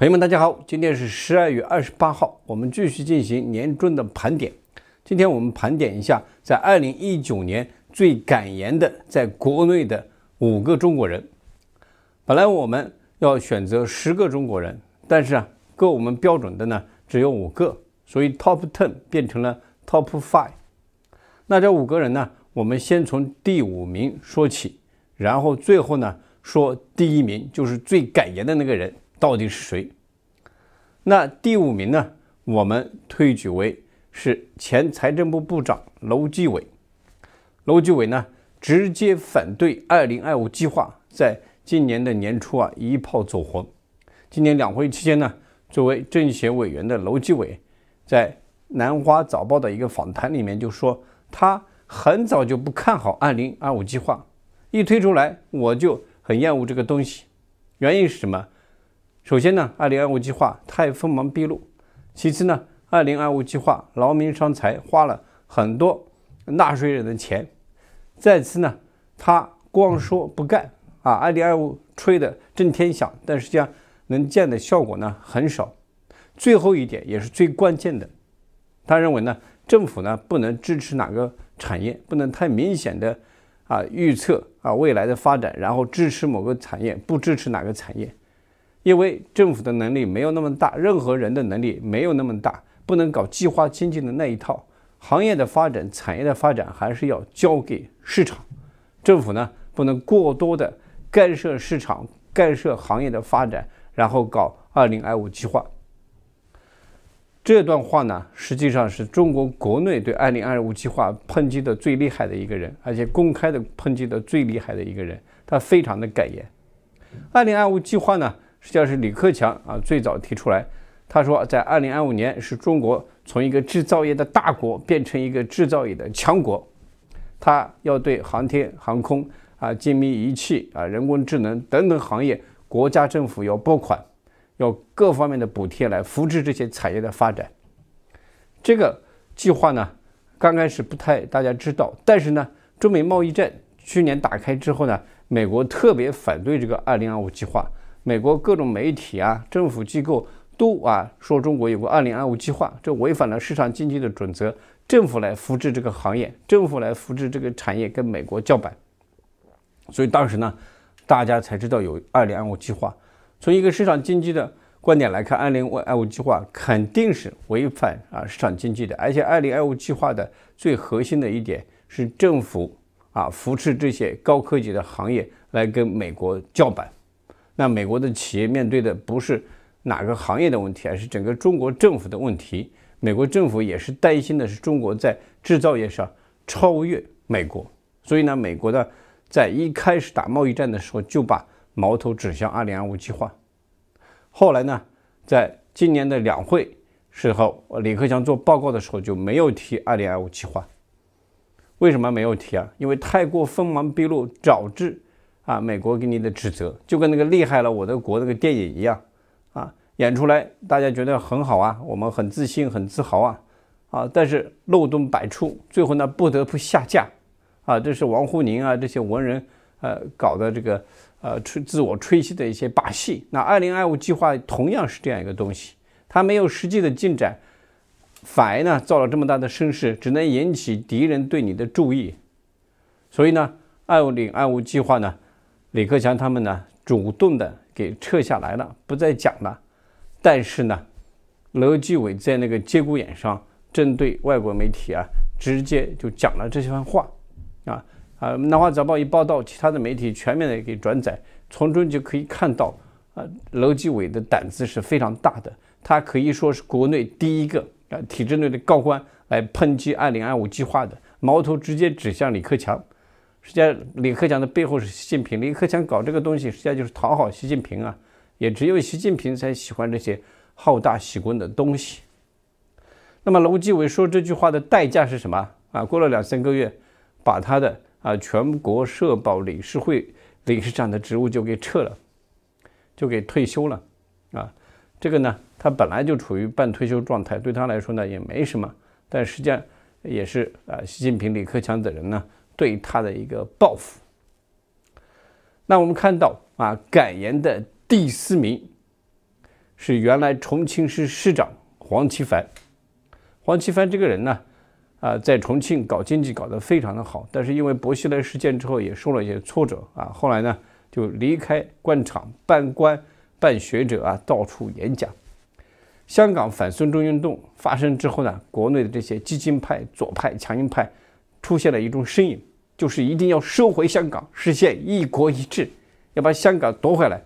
朋友们，大家好！今天是十二月二十八号，我们继续进行年终的盘点。今天我们盘点一下，在二零一九年最敢言的在国内的五个中国人。本来我们要选择十个中国人，但是啊，够我们标准的呢只有五个，所以 top ten 变成了 top five。那这五个人呢，我们先从第五名说起，然后最后呢说第一名，就是最敢言的那个人。到底是谁？那第五名呢？我们推举为是前财政部部长楼继伟。楼继伟呢，直接反对“二零二五计划”。在今年的年初啊，一炮走红。今年两会期间呢，作为政协委员的楼继伟，在《南华早报》的一个访谈里面就说：“他很早就不看好‘二零二五计划’，一推出来我就很厌恶这个东西。原因是什么？”首先呢，二零二五计划太锋芒毕露；其次呢，二零二五计划劳民伤财，花了很多纳税人的钱；再次呢，他光说不干啊，二零二五吹得震天响，但实际上能见的效果呢很少；最后一点也是最关键的，他认为呢，政府呢不能支持哪个产业，不能太明显的啊预测啊未来的发展，然后支持某个产业，不支持哪个产业。因为政府的能力没有那么大，任何人的能力没有那么大，不能搞计划经济的那一套。行业的发展、产业的发展还是要交给市场。政府呢，不能过多的干涉市场、干涉行业的发展，然后搞“二零二五”计划。这段话呢，实际上是中国国内对“二零二五”计划抨击的最厉害的一个人，而且公开的抨击的最厉害的一个人，他非常的敢言。“二零二五”计划呢？就是李克强啊，最早提出来。他说，在二零二五年，是中国从一个制造业的大国变成一个制造业的强国。他要对航天、航空啊、精密仪器啊、人工智能等等行业，国家政府要拨款，要各方面的补贴来扶持这些产业的发展。这个计划呢，刚开始不太大家知道，但是呢，中美贸易战去年打开之后呢，美国特别反对这个二零二五计划。美国各种媒体啊，政府机构都啊说中国有个二零二五计划，这违反了市场经济的准则，政府来扶持这个行业，政府来扶持这个产业跟美国叫板。所以当时呢，大家才知道有二零二五计划。从一个市场经济的观点来看，二零二五计划肯定是违反啊市场经济的。而且二零二五计划的最核心的一点是政府啊扶持这些高科技的行业来跟美国叫板。那美国的企业面对的不是哪个行业的问题，而是整个中国政府的问题。美国政府也是担心的是中国在制造业上超越美国，所以呢，美国呢在一开始打贸易战的时候就把矛头指向“二零二五计划”。后来呢，在今年的两会时候，李克强做报告的时候就没有提“二零二五计划”，为什么没有提啊？因为太过锋芒毕露，导致。啊，美国给你的指责就跟那个厉害了，我的国那个电影一样，啊，演出来大家觉得很好啊，我们很自信、很自豪啊，啊，但是漏洞百出，最后呢不得不下架，啊，这是王沪宁啊这些文人呃搞的这个呃吹自我吹嘘的一些把戏。那二零二五计划同样是这样一个东西，它没有实际的进展，反而呢造了这么大的声势，只能引起敌人对你的注意，所以呢，二五零二五计划呢。李克强他们呢，主动的给撤下来了，不再讲了。但是呢，楼继伟在那个节骨眼上，针对外国媒体啊，直接就讲了这番话。啊啊，《南华早报》一报道，其他的媒体全面的给转载，从中就可以看到，啊，楼继伟的胆子是非常大的。他可以说是国内第一个啊，体制内的高官来抨击“二零二五计划”的，矛头直接指向李克强。实际上，李克强的背后是习近平。李克强搞这个东西，实际上就是讨好习近平啊。也只有习近平才喜欢这些好大喜功的东西。那么，楼继伟说这句话的代价是什么啊？过了两三个月，把他的啊全国社保理事会理事长的职务就给撤了，就给退休了啊。这个呢，他本来就处于半退休状态，对他来说呢也没什么。但实际上，也是啊，习近平、李克强等人呢。对他的一个报复。那我们看到啊，感言的第四名是原来重庆市市长黄奇帆。黄奇帆这个人呢，啊，在重庆搞经济搞得非常的好，但是因为薄熙来事件之后也受了一些挫折啊，后来呢就离开官场，办官办学者啊，到处演讲。香港反送中运动发生之后呢，国内的这些激进派、左派、强硬派出现了一种身影。就是一定要收回香港，实现一国一制，要把香港夺回来。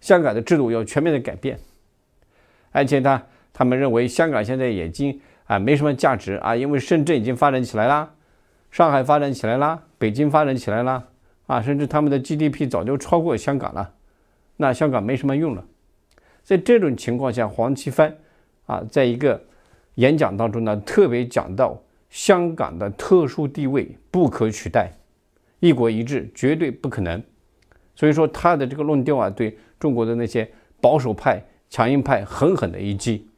香港的制度要全面的改变，而且呢，他们认为香港现在已经啊没什么价值啊，因为深圳已经发展起来啦，上海发展起来啦，北京发展起来啦，啊，甚至他们的 GDP 早就超过香港了，那香港没什么用了。在这种情况下，黄奇帆啊，在一个演讲当中呢，特别讲到。香港的特殊地位不可取代，一国一制绝对不可能。所以说他的这个论调啊，对中国的那些保守派、强硬派狠狠的一击。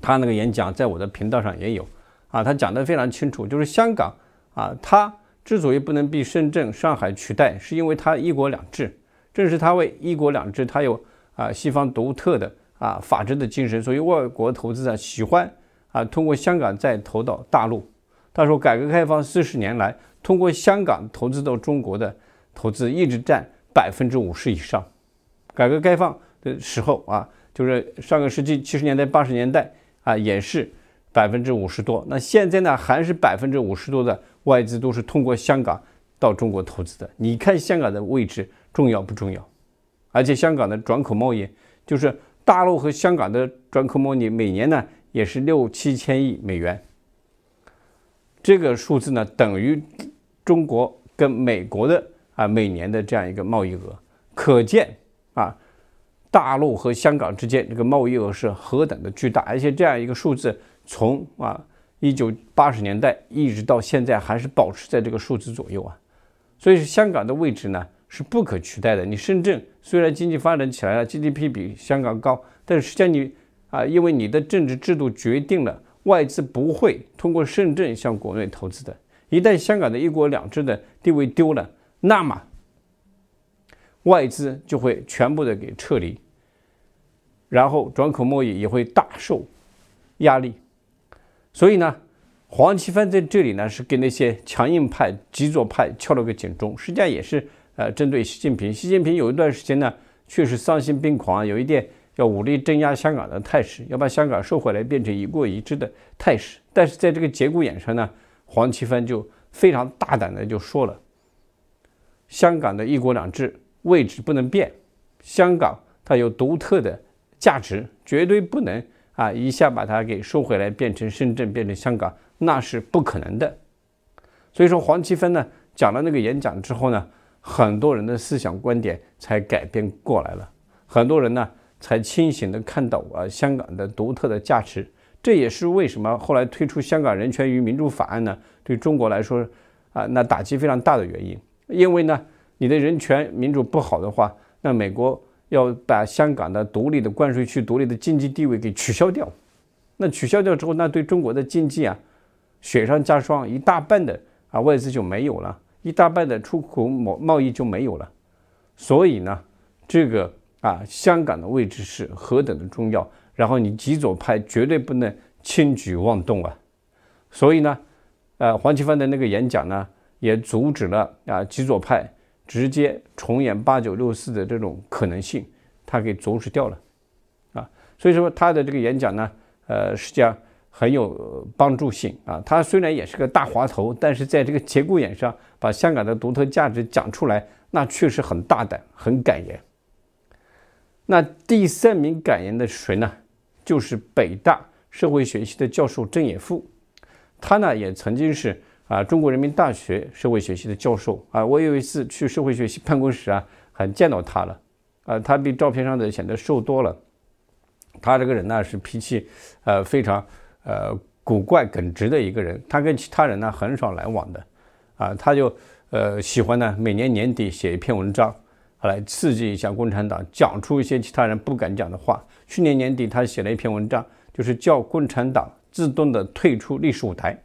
他那个演讲在我的频道上也有啊，他讲的非常清楚，就是香港啊，它之所以不能被深圳、上海取代，是因为它一国两制，正是它为一国两制，它有啊西方独特的啊法治的精神，所以外国投资者喜欢。啊！通过香港再投到大陆，他说，改革开放四十年来，通过香港投资到中国的投资一直占百分之五十以上。改革开放的时候啊，就是上个世纪七十年代、八十年代啊，也是百分之五十多。那现在呢，还是百分之五十多的外资都是通过香港到中国投资的。你看，香港的位置重要不重要？而且，香港的转口贸易，就是大陆和香港的转口贸易，每年呢？也是六七千亿美元，这个数字呢，等于中国跟美国的啊每年的这样一个贸易额，可见啊，大陆和香港之间这个贸易额是何等的巨大，而且这样一个数字从啊一九八十年代一直到现在还是保持在这个数字左右啊，所以香港的位置呢是不可取代的。你深圳虽然经济发展起来了，GDP 比香港高，但是实际上你。啊，因为你的政治制度决定了外资不会通过深圳向国内投资的。一旦香港的一国两制的地位丢了，那么外资就会全部的给撤离，然后转口贸易也会大受压力。所以呢，黄奇帆在这里呢是给那些强硬派、极左派敲了个警钟，实际上也是呃针对习近平。习近平有一段时间呢确实丧心病狂，有一点。要武力镇压香港的态势，要把香港收回来，变成一国一制的态势。但是在这个节骨眼上呢，黄奇帆就非常大胆的就说了，香港的一国两制位置不能变，香港它有独特的价值，绝对不能啊一下把它给收回来，变成深圳，变成香港，那是不可能的。所以说黄奇帆呢讲了那个演讲之后呢，很多人的思想观点才改变过来了，很多人呢。才清醒地看到啊，香港的独特的价值。这也是为什么后来推出《香港人权与民主法案》呢？对中国来说，啊，那打击非常大的原因。因为呢，你的人权民主不好的话，那美国要把香港的独立的关税区、独立的经济地位给取消掉。那取消掉之后，那对中国的经济啊，雪上加霜，一大半的啊外资就没有了，一大半的出口贸贸易就没有了。所以呢，这个。啊，香港的位置是何等的重要，然后你极左派绝对不能轻举妄动啊！所以呢，呃，黄奇帆的那个演讲呢，也阻止了啊极左派直接重演八九六四的这种可能性，他给阻止掉了啊！所以说他的这个演讲呢，呃，实际上很有帮助性啊。他虽然也是个大滑头，但是在这个节骨眼上把香港的独特价值讲出来，那确实很大胆，很敢言。那第三名感言的谁呢？就是北大社会学系的教授郑也富，他呢也曾经是啊中国人民大学社会学系的教授啊。我有一次去社会学系办公室啊，还见到他了，啊，他比照片上的显得瘦多了。他这个人呢是脾气呃非常呃古怪耿直的一个人，他跟其他人呢很少来往的，啊，他就呃喜欢呢每年年底写一篇文章。来刺激一下共产党，讲出一些其他人不敢讲的话。去年年底，他写了一篇文章，就是叫共产党自动的退出历史舞台。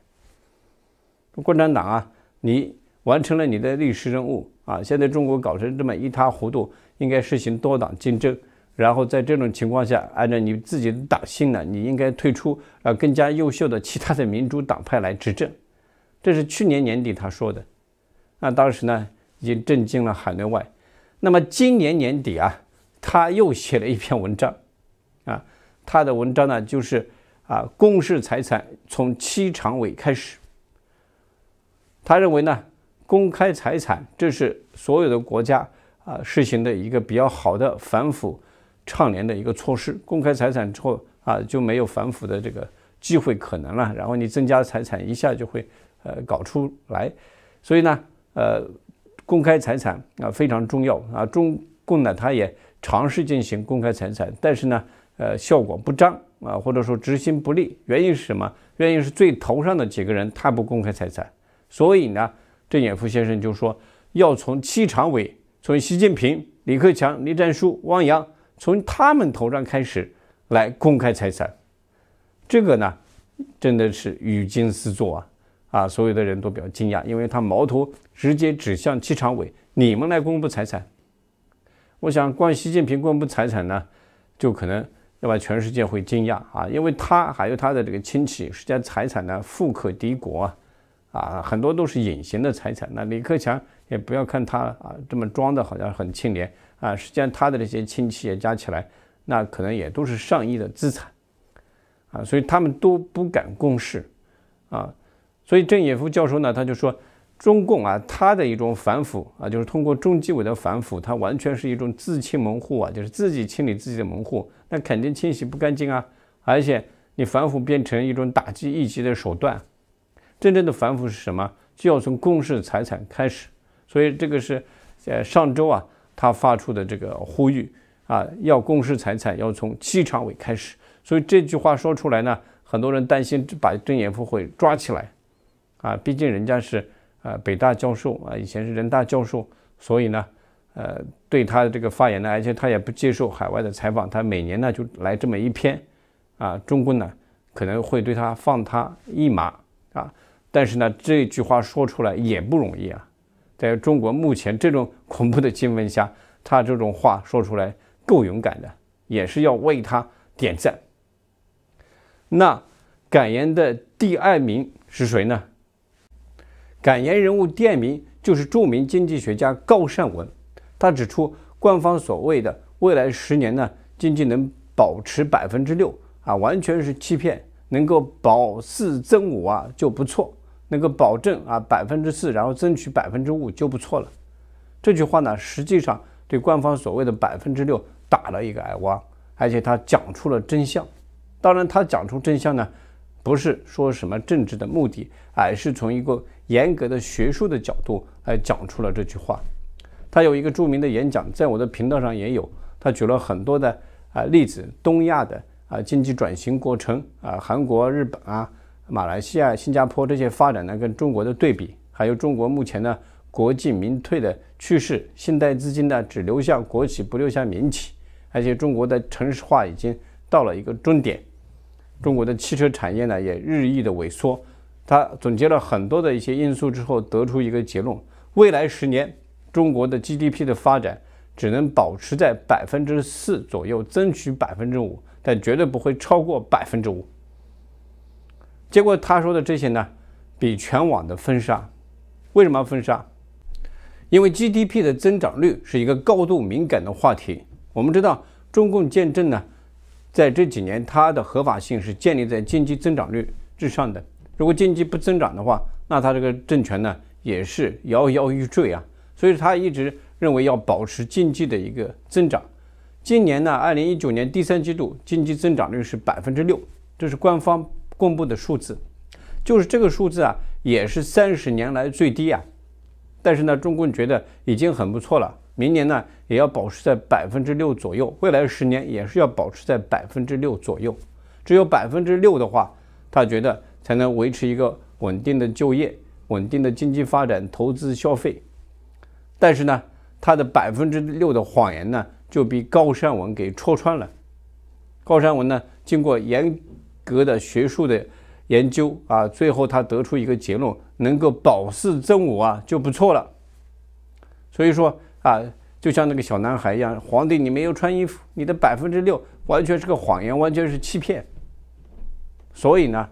共产党啊，你完成了你的历史任务啊！现在中国搞成这么一塌糊涂，应该实行多党竞争。然后在这种情况下，按照你自己的党性呢，你应该退出，让更加优秀的其他的民主党派来执政。这是去年年底他说的。那当时呢，已经震惊了海内外。那么今年年底啊，他又写了一篇文章，啊，他的文章呢就是啊，公示财产从七常委开始。他认为呢，公开财产这是所有的国家啊实行的一个比较好的反腐倡廉的一个措施。公开财产之后啊，就没有反腐的这个机会可能了。然后你增加财产，一下就会呃搞出来，所以呢，呃。公开财产啊非常重要啊！中共呢，它也尝试进行公开财产，但是呢，呃，效果不彰啊，或者说执行不力。原因是什么？原因是最头上的几个人他不公开财产，所以呢，郑严夫先生就说要从七常委、从习近平、李克强、栗战书、汪洋，从他们头上开始来公开财产。这个呢，真的是语惊四座啊！啊，所有的人都比较惊讶，因为他矛头直接指向七常委，你们来公布财产。我想，光习近平公布财产呢，就可能要把全世界会惊讶啊，因为他还有他的这个亲戚，实际上财产呢富可敌国啊，很多都是隐形的财产。那李克强也不要看他啊，这么装的好像很清廉啊，实际上他的这些亲戚也加起来，那可能也都是上亿的资产啊，所以他们都不敢公示啊。所以郑也夫教授呢，他就说，中共啊，他的一种反腐啊，就是通过中纪委的反腐，他完全是一种自清门户啊，就是自己清理自己的门户，那肯定清洗不干净啊。而且你反腐变成一种打击异己的手段，真正的反腐是什么？就要从公示财产开始。所以这个是，呃，上周啊，他发出的这个呼吁啊，要公示财产，要从七常委开始。所以这句话说出来呢，很多人担心把郑也夫会抓起来。啊，毕竟人家是，呃，北大教授啊，以前是人大教授，所以呢，呃，对他的这个发言呢，而且他也不接受海外的采访，他每年呢就来这么一篇，啊，中共呢可能会对他放他一马啊，但是呢，这句话说出来也不容易啊，在中国目前这种 恐怖的气氛下，他这种话说出来够勇敢的，也是要为他点赞。那感言的第二名是谁呢？感言人物店名就是著名经济学家高善文，他指出，官方所谓的未来十年呢，经济能保持百分之六啊，完全是欺骗，能够保四增五啊就不错，能够保证啊百分之四，然后争取百分之五就不错了。这句话呢，实际上对官方所谓的百分之六打了一个耳光，而且他讲出了真相。当然，他讲出真相呢，不是说什么政治的目的，而是从一个。严格的学术的角度来讲出了这句话，他有一个著名的演讲，在我的频道上也有。他举了很多的啊例子，东亚的啊经济转型过程啊，韩国、日本啊、马来西亚、新加坡这些发展呢，跟中国的对比，还有中国目前呢国进民退的趋势，信贷资金呢只流向国企，不流向民企，而且中国的城市化已经到了一个终点，中国的汽车产业呢也日益的萎缩。他总结了很多的一些因素之后，得出一个结论：未来十年中国的 GDP 的发展只能保持在百分之四左右，争取百分之五，但绝对不会超过百分之五。结果他说的这些呢，比全网的封杀。为什么要封杀？因为 GDP 的增长率是一个高度敏感的话题。我们知道，中共建政呢，在这几年它的合法性是建立在经济增长率之上的。如果经济不增长的话，那他这个政权呢也是摇摇欲坠啊。所以，他一直认为要保持经济的一个增长。今年呢，二零一九年第三季度经济增长率是百分之六，这是官方公布的数字。就是这个数字啊，也是三十年来最低啊。但是呢，中共觉得已经很不错了。明年呢，也要保持在百分之六左右。未来十年也是要保持在百分之六左右。只有百分之六的话，他觉得。才能维持一个稳定的就业、稳定的经济发展、投资消费。但是呢，他的百分之六的谎言呢，就被高山文给戳穿了。高山文呢，经过严格的学术的研究啊，最后他得出一个结论：能够保释真武啊，就不错了。所以说啊，就像那个小男孩一样，皇帝你没有穿衣服，你的百分之六完全是个谎言，完全是欺骗。所以呢。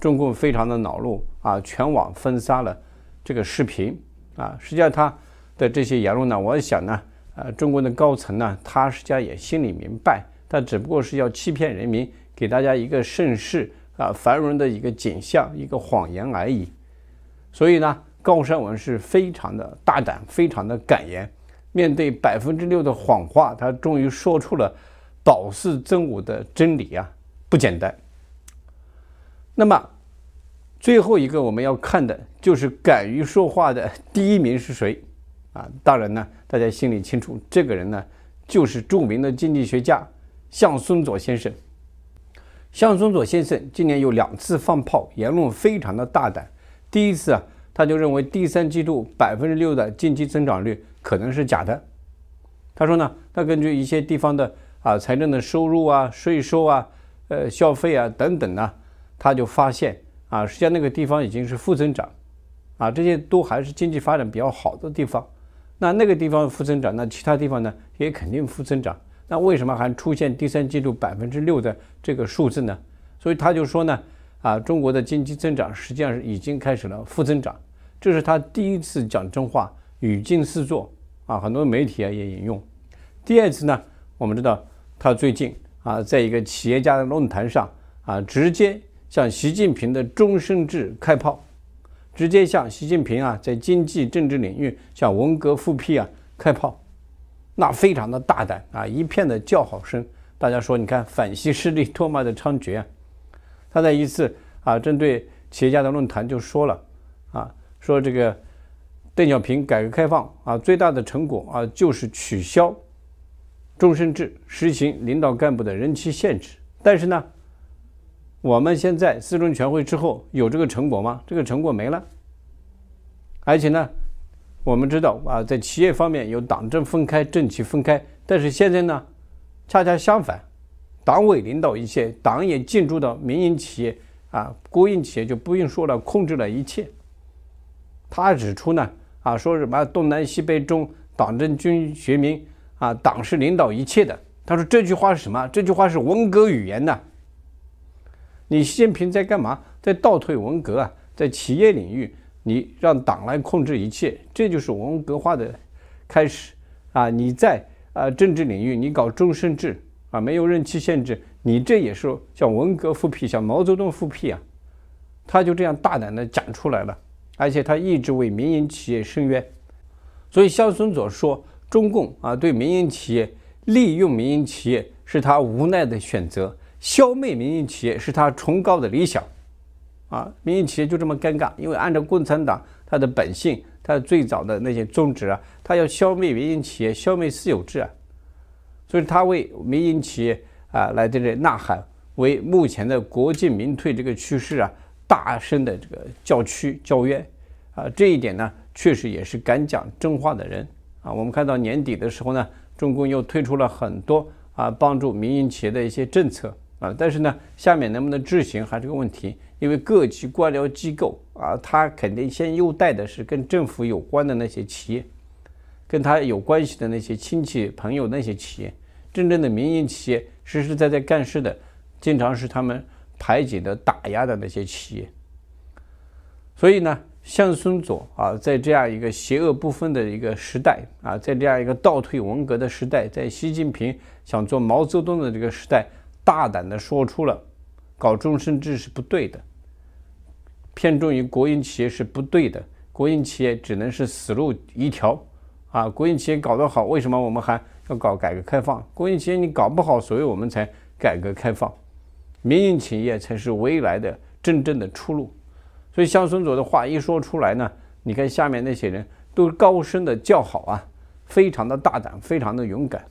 中共非常的恼怒啊，全网封杀了这个视频啊。实际上他的这些言论呢，我想呢，呃，中国的高层呢，他实际上也心里明白，他只不过是要欺骗人民，给大家一个盛世啊繁荣的一个景象，一个谎言而已。所以呢，高山文是非常的大胆，非常的敢言。面对百分之六的谎话，他终于说出了保四真五的真理啊，不简单。那么最后一个我们要看的就是敢于说话的第一名是谁啊？当然呢，大家心里清楚，这个人呢就是著名的经济学家向松佐先生。向松佐先生今年有两次放炮，言论非常的大胆。第一次啊，他就认为第三季度百分之六的经济增长率可能是假的。他说呢，他根据一些地方的啊财政的收入啊、税收啊、呃消费啊等等啊。他就发现啊，实际上那个地方已经是负增长，啊，这些都还是经济发展比较好的地方。那那个地方负增长，那其他地方呢也肯定负增长。那为什么还出现第三季度百分之六的这个数字呢？所以他就说呢，啊，中国的经济增长实际上是已经开始了负增长。这是他第一次讲真话，语惊四座啊。很多媒体啊也引用。第二次呢，我们知道他最近啊，在一个企业家的论坛上啊，直接。向习近平的终身制开炮，直接向习近平啊，在经济政治领域向文革复辟啊开炮，那非常的大胆啊，一片的叫好声。大家说，你看反西势力唾骂的猖獗啊，他在一次啊针对企业家的论坛就说了啊，说这个邓小平改革开放啊最大的成果啊就是取消终身制，实行领导干部的人期限制。但是呢。我们现在四中全会之后有这个成果吗？这个成果没了。而且呢，我们知道啊，在企业方面有党政分开、政企分开，但是现在呢，恰恰相反，党委领导一切，党也进驻到民营企业啊、国营企业就不用说了，控制了一切。他指出呢，啊说什么东南西北中，党政军学民啊，党是领导一切的。他说这句话是什么？这句话是文革语言呢？你习近平在干嘛？在倒退文革啊！在企业领域，你让党来控制一切，这就是文革化的开始啊！你在啊政治领域，你搞终身制啊，没有任期限制，你这也是像文革复辟，像毛泽东复辟啊！他就这样大胆的讲出来了，而且他一直为民营企业伸冤。所以肖松佐说，中共啊对民营企业利用民营企业是他无奈的选择。消灭民营企业是他崇高的理想，啊，民营企业就这么尴尬，因为按照共产党他的本性，他最早的那些宗旨啊，他要消灭民营企业，消灭私有制啊，所以他为民营企业啊来在这呐喊，为目前的国进民退这个趋势啊大声的这个叫屈叫冤啊，这一点呢确实也是敢讲真话的人啊。我们看到年底的时候呢，中共又推出了很多啊帮助民营企业的一些政策。啊，但是呢，下面能不能执行还是个问题，因为各级官僚机构啊，他肯定先优待的是跟政府有关的那些企业，跟他有关系的那些亲戚朋友那些企业，真正的民营企业，实实在在干事的，经常是他们排挤的、打压的那些企业。所以呢，向孙左啊，在这样一个邪恶不分的一个时代啊，在这样一个倒退文革的时代，在习近平想做毛泽东的这个时代。大胆地说出了，搞终身制是不对的，偏重于国营企业是不对的，国营企业只能是死路一条啊！国营企业搞得好，为什么我们还要搞改革开放？国营企业你搞不好，所以我们才改革开放，民营企业才是未来的真正的出路。所以，乡村组的话一说出来呢，你看下面那些人都高声的叫好啊，非常的大胆，非常的勇敢。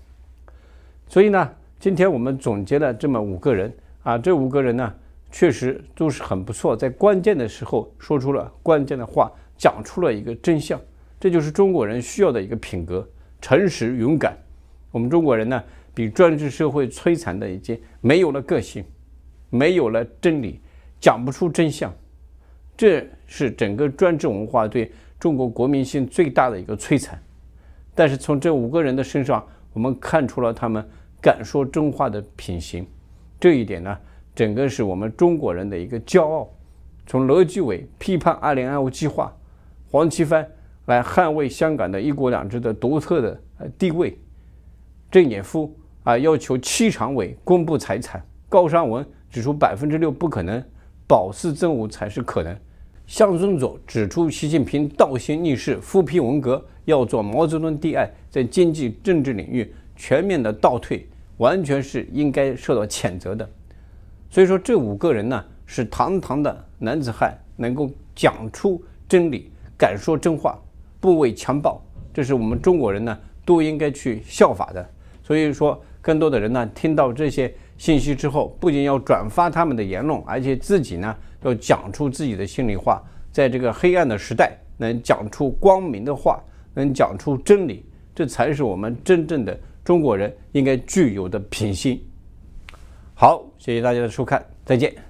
所以呢。今天我们总结了这么五个人啊，这五个人呢，确实都是很不错，在关键的时候说出了关键的话，讲出了一个真相。这就是中国人需要的一个品格：诚实、勇敢。我们中国人呢，比专制社会摧残的已经没有了个性，没有了真理，讲不出真相。这是整个专制文化对中国国民性最大的一个摧残。但是从这五个人的身上，我们看出了他们。敢说真话的品行，这一点呢，整个是我们中国人的一个骄傲。从罗继伟批判“二零二五计划”，黄奇帆来捍卫香港的一国两制的独特的地位，郑也夫啊要求七常委公布财产，高山文指出百分之六不可能，保四增五才是可能。向松左指出习近平倒行逆施，复辟文革，要做毛泽东第二，在经济政治领域。全面的倒退完全是应该受到谴责的，所以说这五个人呢是堂堂的男子汉，能够讲出真理，敢说真话，不畏强暴，这是我们中国人呢都应该去效法的。所以说，更多的人呢听到这些信息之后，不仅要转发他们的言论，而且自己呢要讲出自己的心里话，在这个黑暗的时代能讲出光明的话，能讲出真理，这才是我们真正的。中国人应该具有的品性。好，谢谢大家的收看，再见。